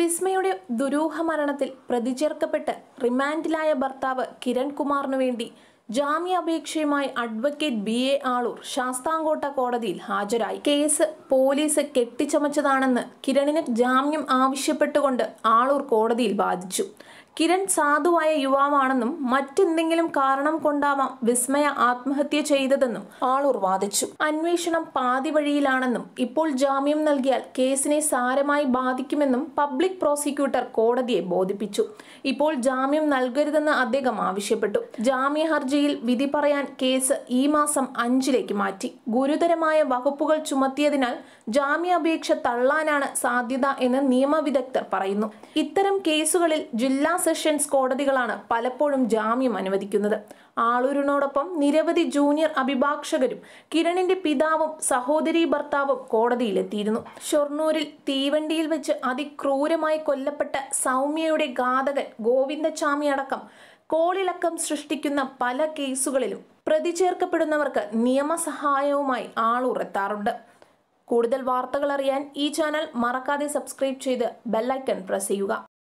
വിസ്മയുടെ ദുരൂഹ മരണത്തിൽ പ്രതിചേർക്കപ്പെട്ട് റിമാൻഡിലായ ഭർത്താവ് കിരൺ കുമാറിനു വേണ്ടി ജാമ്യാപേക്ഷയുമായി advocate B A Aloor Sasthamkotta കോടതിയിൽ ഹാജരായി കേസ് പോലീസ് കെട്ടിച്ചമച്ചതാണെന്ന് കിരണിന് ജാമ്യം ആവശ്യപ്പെട്ടുകൊണ്ട് ആളൂർ കോടതിയിൽ വാദിച്ചു കിരൺ സാധുവായ യുവാവാണെന്നും മറ്റെന്തെങ്കിലും കാരണം കൊണ്ടാവാം വിസ്മയ ആത്മഹത്യ ചെയ്തതെന്നും ആളൂർ വാദിച്ചു അന്വേഷണം പാതി വഴിയിലാണെന്നും ഇപ്പോൾ ജാമ്യം നൽകിയാൽ കേസിനെ സാരമായി ബാധിക്കുമെന്നും പബ്ലിക് പ്രോസിക്യൂട്ടർ കോടതിയെ ബോധിപ്പിച്ചു ഇപ്പോൾ ജാമ്യം നൽകരുതെന്ന് അദ്ദേഹം ആവശ്യപ്പെട്ടു ജാമ്യ ഹർജി ഹർജിയിൽ വിധി പറയാൻ കേസ് ഈ മാസം അഞ്ചിലേക്ക് മാറ്റി ഗുരുതരമായ വകുപ്പുകൾ ചുമത്തിയതിനാൽ ജാമ്യാപേക്ഷ തള്ളാനാണ് സാധ്യത എന്ന് നിയമവിദഗ്ധർ പറയുന്നു ഇത്തരം കേസുകളിൽ ജില്ലാ സെഷൻസ് കോടതികളാണ് പലപ്പോഴും ജാമ്യം അനുവദിക്കുന്നത് ആളൂരിനോടൊപ്പം നിരവധി ജൂനിയർ അഭിഭാഷകരും കിരണിന്റെ പിതാവും സഹോദരി ഭർത്താവും കോടതിയിലെത്തിയിരുന്നു ഷൊർണൂരിൽ തീവണ്ടിയിൽ വെച്ച് അതിക്രൂരമായി കൊല്ലപ്പെട്ട സൗമ്യയുടെ ഘാതകൻ ഗോവിന്ദചാമി അടക്കം കോളിളക്കം സൃഷ്ടിക്കുന്ന പല കേസുകളിലും പ്രതി ചേർക്കപ്പെടുന്നവർക്ക് നിയമസഹായവുമായി ആളുറത്താറുണ്ട് കൂടുതൽ വാർത്തകൾ അറിയാൻ ഈ ചാനൽ മറക്കാതെ സബ്സ്ക്രൈബ് ചെയ്ത് ബെല്ലൈക്കൺ പ്രസ് ചെയ്യുക